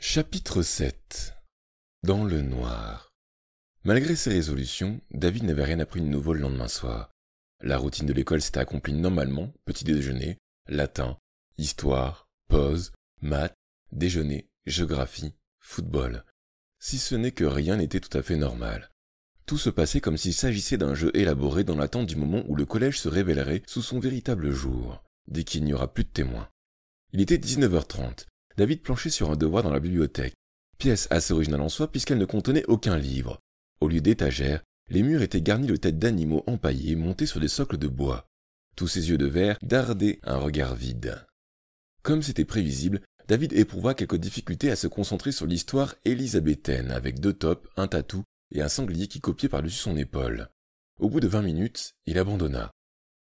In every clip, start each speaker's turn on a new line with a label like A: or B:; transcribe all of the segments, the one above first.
A: Chapitre 7 Dans le noir Malgré ses résolutions, David n'avait rien appris de nouveau le lendemain soir. La routine de l'école s'était accomplie normalement, petit déjeuner, latin, histoire, pause, maths, déjeuner, géographie, football. Si ce n'est que rien n'était tout à fait normal. Tout se passait comme s'il s'agissait d'un jeu élaboré dans l'attente du moment où le collège se révélerait sous son véritable jour, dès qu'il n'y aura plus de témoins. Il était 19h30. David planchait sur un devoir dans la bibliothèque, pièce assez originale en soi puisqu'elle ne contenait aucun livre. Au lieu d'étagères, les murs étaient garnis de têtes d'animaux empaillés montés sur des socles de bois. Tous ses yeux de verre dardaient un regard vide. Comme c'était prévisible, David éprouva quelques difficultés à se concentrer sur l'histoire élisabéthaine avec deux tops, un tatou et un sanglier qui copiait par-dessus son épaule. Au bout de vingt minutes, il abandonna.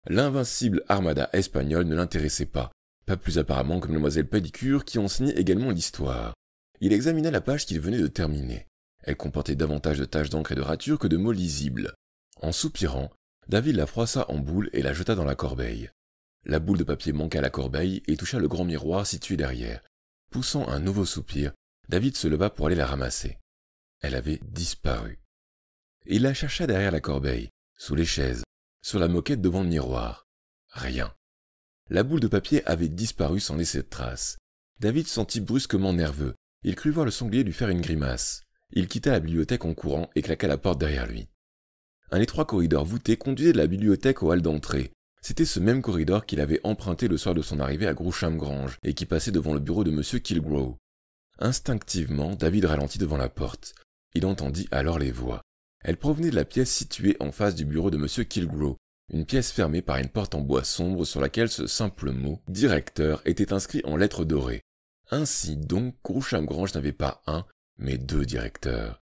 A: L'invincible armada espagnole ne l'intéressait pas. Pas plus apparemment que Mlle Padicure qui enseignait également l'histoire. Il examina la page qu'il venait de terminer. Elle comportait davantage de taches d'encre et de ratures que de mots lisibles. En soupirant, David la froissa en boule et la jeta dans la corbeille. La boule de papier manqua à la corbeille et toucha le grand miroir situé derrière. Poussant un nouveau soupir, David se leva pour aller la ramasser. Elle avait disparu. Il la chercha derrière la corbeille, sous les chaises, sur la moquette devant le miroir. Rien. La boule de papier avait disparu sans laisser de trace. David sentit brusquement nerveux. Il crut voir le sanglier lui faire une grimace. Il quitta la bibliothèque en courant et claqua la porte derrière lui. Un étroit corridor voûté conduisait de la bibliothèque au hall d'entrée. C'était ce même corridor qu'il avait emprunté le soir de son arrivée à Groucham Grange et qui passait devant le bureau de M. Kilgrow. Instinctivement, David ralentit devant la porte. Il entendit alors les voix. Elles provenaient de la pièce située en face du bureau de M. Kilgrow, une pièce fermée par une porte en bois sombre sur laquelle ce simple mot « directeur » était inscrit en lettres dorées. Ainsi donc, Grange n'avait pas un, mais deux directeurs.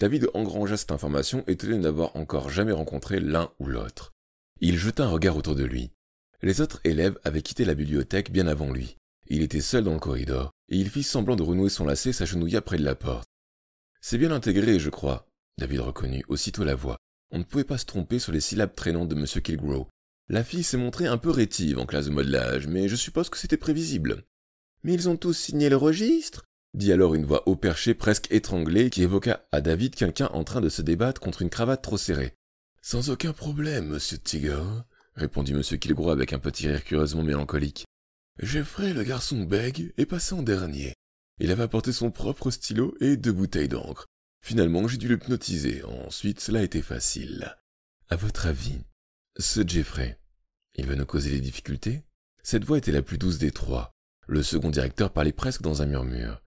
A: David engrangea cette information, étonné n'avoir encore jamais rencontré l'un ou l'autre. Il jeta un regard autour de lui. Les autres élèves avaient quitté la bibliothèque bien avant lui. Il était seul dans le corridor, et il fit semblant de renouer son lacet et s'agenouilla près de la porte. C'est bien intégré, je crois, David reconnut aussitôt la voix. On ne pouvait pas se tromper sur les syllabes traînantes de M. Kilgrow. La fille s'est montrée un peu rétive en classe de modelage, mais je suppose que c'était prévisible. Mais ils ont tous signé le registre dit alors une voix haut perchée presque étranglée qui évoqua à David quelqu'un en train de se débattre contre une cravate trop serrée. Sans aucun problème, monsieur Tigger, répondit M. Kilgrow avec un petit rire curieusement mélancolique. Jeffrey, le garçon bègue, est passé en dernier. Il avait apporté son propre stylo et deux bouteilles d'encre. Finalement, j'ai dû l'hypnotiser. Ensuite, cela a été facile. À votre avis, ce Jeffrey, il veut nous causer des difficultés Cette voix était la plus douce des trois. Le second directeur parlait presque dans un murmure.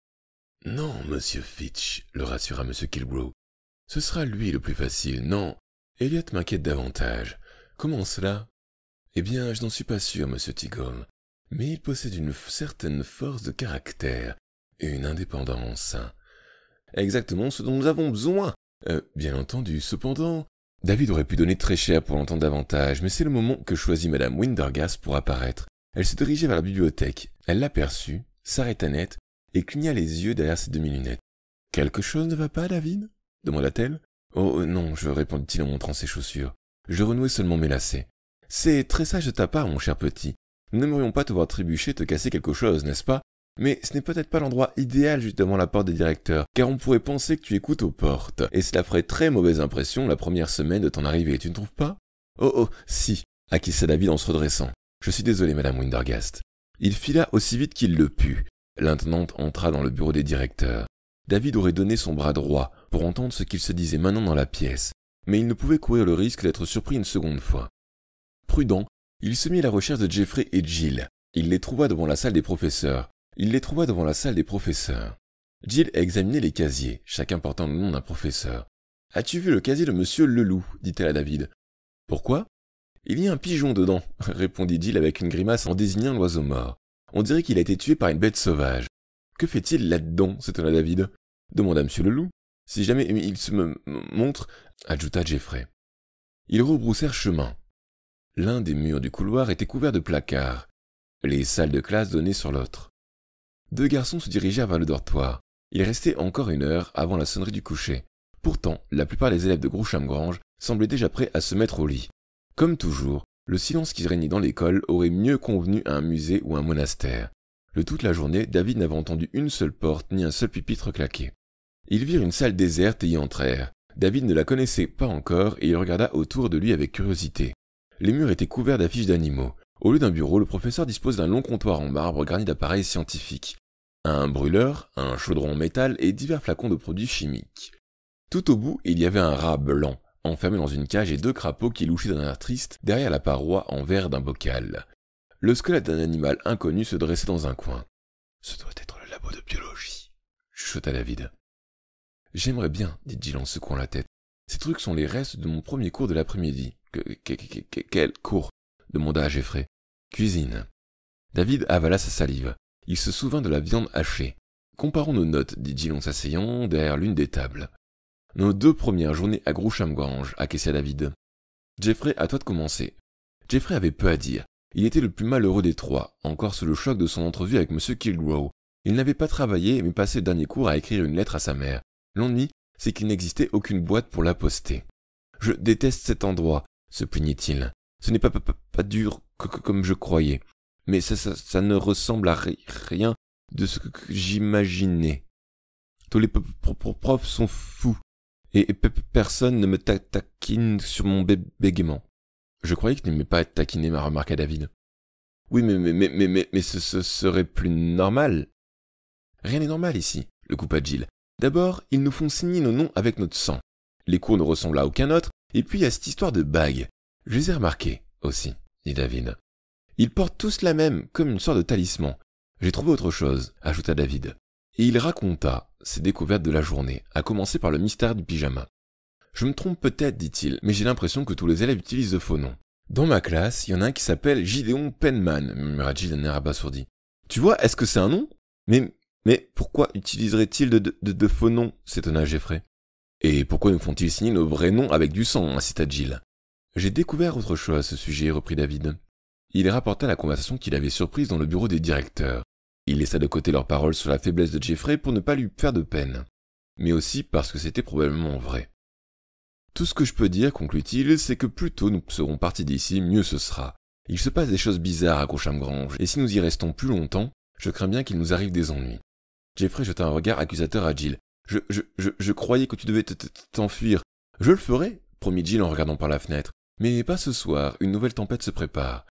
A: Non, monsieur Fitch, le rassura monsieur Kilbrow. Ce sera lui le plus facile. Non, Elliot m'inquiète davantage. Comment cela Eh bien, je n'en suis pas sûr, monsieur Tigol. Mais il possède une certaine force de caractère et une indépendance exactement ce dont nous avons besoin. Euh, bien entendu, cependant, David aurait pu donner très cher pour l'entendre davantage, mais c'est le moment que choisit Madame Windergast pour apparaître. Elle se dirigeait vers la bibliothèque. Elle l'aperçut, s'arrêta net, et cligna les yeux derrière ses demi-lunettes. Quelque chose ne va pas, David demanda-t-elle. Oh euh, non, je répondit-il en montrant ses chaussures. Je renouais seulement mes lacets. C'est très sage de ta part, mon cher petit. Nous n'aimerions pas te voir trébucher, te casser quelque chose, n'est-ce pas mais ce n'est peut-être pas l'endroit idéal juste devant la porte des directeurs, car on pourrait penser que tu écoutes aux portes, et cela ferait très mauvaise impression la première semaine de ton arrivée, tu ne trouves pas Oh oh, si, acquiesça David en se redressant. Je suis désolé, madame Windergast. Il fila aussi vite qu'il le put. L'intendante entra dans le bureau des directeurs. David aurait donné son bras droit pour entendre ce qu'il se disait maintenant dans la pièce, mais il ne pouvait courir le risque d'être surpris une seconde fois. Prudent, il se mit à la recherche de Jeffrey et Jill. Il les trouva devant la salle des professeurs, il les trouva devant la salle des professeurs. Jill examinait les casiers, chacun portant le nom d'un professeur. As-tu vu le casier de monsieur Leloup dit-elle à David. Pourquoi Il y a un pigeon dedans, répondit Jill avec une grimace en désignant l'oiseau mort. On dirait qu'il a été tué par une bête sauvage. Que fait-il là-dedans s'étonna David. Demanda monsieur Leloup. Si jamais il se me montre, ajouta Jeffrey. Ils rebroussèrent chemin. L'un des murs du couloir était couvert de placards. Les salles de classe donnaient sur l'autre deux garçons se dirigèrent vers le dortoir. Il restait encore une heure avant la sonnerie du coucher. Pourtant, la plupart des élèves de Groucham-Grange semblaient déjà prêts à se mettre au lit. Comme toujours, le silence qui régnait dans l'école aurait mieux convenu à un musée ou un monastère. Le toute la journée, David n'avait entendu une seule porte ni un seul pupitre claquer. Ils virent une salle déserte et y entrèrent. David ne la connaissait pas encore et il regarda autour de lui avec curiosité. Les murs étaient couverts d'affiches d'animaux. Au lieu d'un bureau, le professeur dispose d'un long comptoir en marbre garni d'appareils scientifiques un brûleur, un chaudron en métal et divers flacons de produits chimiques. Tout au bout, il y avait un rat blanc, enfermé dans une cage et deux crapauds qui louchaient d'un air triste derrière la paroi en verre d'un bocal. Le squelette d'un animal inconnu se dressait dans un coin. Ce doit être le labo de biologie, chuchota David. J'aimerais bien, dit Jill en secouant la tête. Ces trucs sont les restes de mon premier cours de l'après-midi. quel cours demanda Jeffrey. Cuisine. David avala sa salive. Il se souvint de la viande hachée. Comparons nos notes, dit Gillon s'asseyant derrière l'une des tables. Nos deux premières journées à Grouchamgrange, acquiesça David. Jeffrey, à toi de commencer. Jeffrey avait peu à dire. Il était le plus malheureux des trois, encore sous le choc de son entrevue avec M. Kilgrow. Il n'avait pas travaillé, mais passé le dernier cours à écrire une lettre à sa mère. L'ennui, c'est qu'il n'existait aucune boîte pour la poster. Je déteste cet endroit, se plaignit il Ce n'est pas, pas, dur comme je croyais mais ça, ne ressemble à rien de ce que j'imaginais. Tous les profs sont fous, et, personne ne me taquine sur mon bé bégaiement. Je croyais que tu n'aimais pas taquiné, ma remarque à David. Oui, mais, mais, mais, mais, mais, ce, serait plus normal. Rien n'est normal ici, le coupa Jill. D'abord, ils nous font signer nos noms avec notre sang. Les cours ne ressemblent à aucun autre, et puis il y a cette histoire de bague. Je les ai remarqués, aussi, dit David. Ils portent tous la même, comme une sorte de talisman. J'ai trouvé autre chose, ajouta David. Et il raconta ses découvertes de la journée, à commencer par le mystère du pyjama. Je me trompe peut-être, dit-il, mais j'ai l'impression que tous les élèves utilisent de faux noms. »« Dans ma classe, il y en a un qui s'appelle Gideon Penman, murmura Jill d'un air abasourdi. Tu vois, est-ce que c'est un nom Mais mais pourquoi utiliserait-il de, faux noms s'étonna Jeffrey. Et pourquoi nous font-ils signer nos vrais noms avec du sang incita Jill. J'ai découvert autre chose à ce sujet, reprit David. Il rapporta la conversation qu'il avait surprise dans le bureau des directeurs. Il laissa de côté leurs paroles sur la faiblesse de Jeffrey pour ne pas lui faire de peine, mais aussi parce que c'était probablement vrai. Tout ce que je peux dire, conclut-il, c'est que plus tôt nous serons partis d'ici, mieux ce sera. Il se passe des choses bizarres à Cocham et si nous y restons plus longtemps, je crains bien qu'il nous arrive des ennuis. Jeffrey jeta un regard accusateur à Jill. Je, je, je, je croyais que tu devais t'enfuir. Je le ferai, promit Jill en regardant par la fenêtre. Mais pas ce soir, une nouvelle tempête se prépare.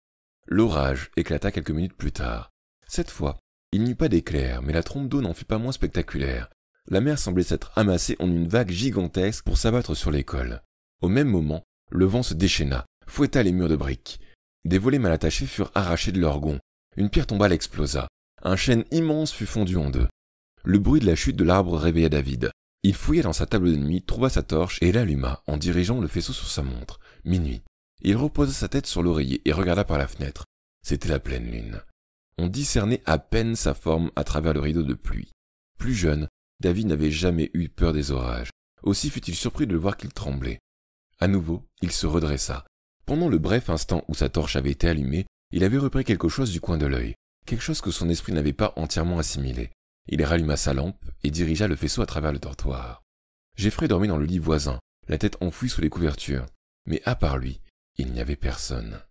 A: L'orage éclata quelques minutes plus tard. Cette fois, il n'y eut pas d'éclair, mais la trompe d'eau n'en fut pas moins spectaculaire. La mer semblait s'être amassée en une vague gigantesque pour s'abattre sur l'école. Au même moment, le vent se déchaîna, fouetta les murs de briques. Des volets mal attachés furent arrachés de leurs gonds. Une pierre tombale explosa. Un chêne immense fut fondu en deux. Le bruit de la chute de l'arbre réveilla David. Il fouilla dans sa table de nuit, trouva sa torche et l'alluma en dirigeant le faisceau sur sa montre. Minuit. Il reposa sa tête sur l'oreiller et regarda par la fenêtre. C'était la pleine lune. On discernait à peine sa forme à travers le rideau de pluie. Plus jeune, David n'avait jamais eu peur des orages. Aussi fut-il surpris de le voir qu'il tremblait. À nouveau, il se redressa. Pendant le bref instant où sa torche avait été allumée, il avait repris quelque chose du coin de l'œil, quelque chose que son esprit n'avait pas entièrement assimilé. Il ralluma sa lampe et dirigea le faisceau à travers le dortoir. Jeffrey dormait dans le lit voisin, la tête enfouie sous les couvertures. Mais à part lui, il n'y avait personne.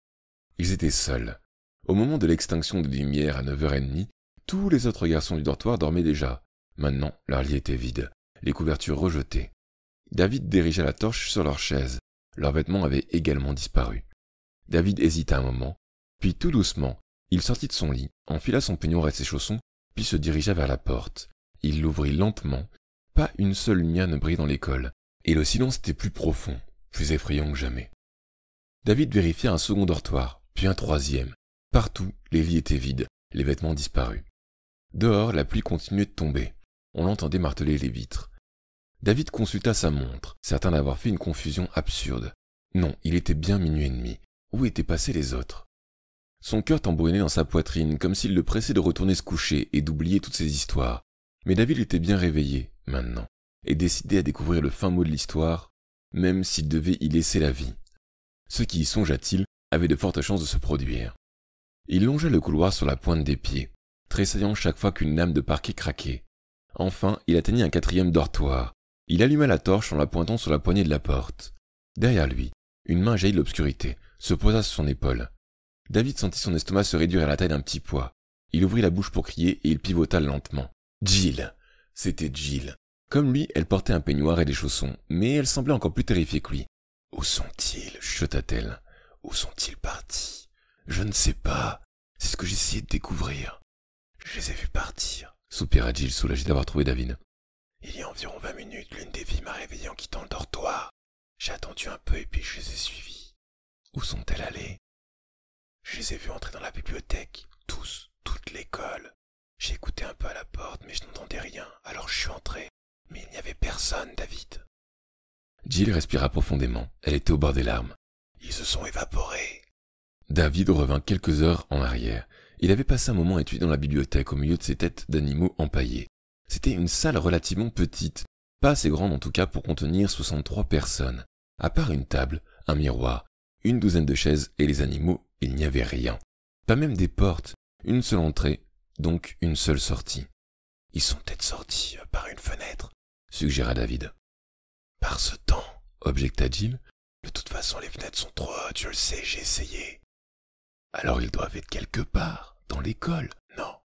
A: Ils étaient seuls. Au moment de l'extinction des lumières à neuf heures et demie, tous les autres garçons du dortoir dormaient déjà. Maintenant, leur lit était vide, les couvertures rejetées. David dirigea la torche sur leur chaise. Leurs vêtements avaient également disparu. David hésita un moment, puis tout doucement, il sortit de son lit, enfila son peignoir et ses chaussons, puis se dirigea vers la porte. Il l'ouvrit lentement. Pas une seule lumière ne brillait dans l'école, et le silence était plus profond, plus effrayant que jamais. David vérifia un second dortoir, puis un troisième. Partout, les lits étaient vides, les vêtements disparus. Dehors, la pluie continuait de tomber. On l'entendait marteler les vitres. David consulta sa montre, certain d'avoir fait une confusion absurde. Non, il était bien minuit et demi. Où étaient passés les autres Son cœur tambourinait dans sa poitrine, comme s'il le pressait de retourner se coucher et d'oublier toutes ces histoires. Mais David était bien réveillé, maintenant, et décidé à découvrir le fin mot de l'histoire, même s'il devait y laisser la vie. Ce qui, songea-t-il, avait de fortes chances de se produire. Il longea le couloir sur la pointe des pieds, tressaillant chaque fois qu'une lame de parquet craquait. Enfin, il atteignit un quatrième dortoir. Il alluma la torche en la pointant sur la poignée de la porte. Derrière lui, une main jaillit de l'obscurité, se posa sur son épaule. David sentit son estomac se réduire à la taille d'un petit pois. Il ouvrit la bouche pour crier et il pivota lentement. Jill C'était Jill. Comme lui, elle portait un peignoir et des chaussons, mais elle semblait encore plus terrifiée que lui. Où sont-ils chuchota-t-elle. Où sont-ils partis Je ne sais pas. C'est ce que j'essayais de découvrir. Je les ai vus partir, soupira Jill soulagé d'avoir trouvé David. « Il y a environ vingt minutes, l'une des filles m'a réveillée en quittant le dortoir. J'ai attendu un peu et puis je les ai suivies. Où sont-elles allées Je les ai vues entrer dans la bibliothèque, tous, toute l'école. J'ai écouté un peu à la porte, mais je n'entendais rien, alors je suis entré. Mais il n'y avait personne, David. Il respira profondément. Elle était au bord des larmes. Ils se sont évaporés. David revint quelques heures en arrière. Il avait passé un moment étudiant dans la bibliothèque au milieu de ces têtes d'animaux empaillés. C'était une salle relativement petite, pas assez grande en tout cas pour contenir 63 personnes. À part une table, un miroir, une douzaine de chaises et les animaux, il n'y avait rien. Pas même des portes, une seule entrée, donc une seule sortie. Ils sont peut-être sortis euh, par une fenêtre, suggéra David. Par ce temps, objecta Jim. De toute façon, les fenêtres sont trop hautes, je le sais, j'ai essayé. Alors ils doivent être quelque part, dans l'école, non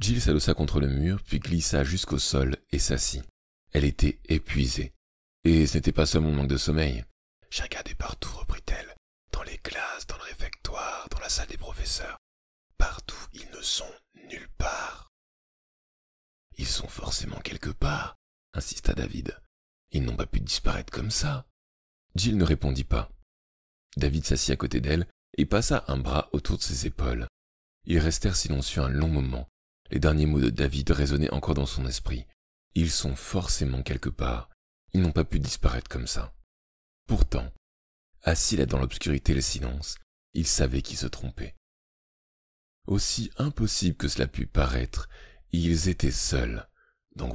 A: Jill s'adossa contre le mur, puis glissa jusqu'au sol et s'assit. Elle était épuisée. Et ce n'était pas seulement manque de sommeil. J'ai regardé partout, reprit-elle. Dans les classes, dans le réfectoire, dans la salle des professeurs. Partout, ils ne sont nulle part. Ils sont forcément quelque part, insista David. Ils n'ont pas pu disparaître comme ça. Jill ne répondit pas. David s'assit à côté d'elle et passa un bras autour de ses épaules. Ils restèrent silencieux un long moment. Les derniers mots de David résonnaient encore dans son esprit. Ils sont forcément quelque part. Ils n'ont pas pu disparaître comme ça. Pourtant, assis là dans l'obscurité et le silence, ils savaient qu'il se trompait. Aussi impossible que cela pût paraître, ils étaient seuls dans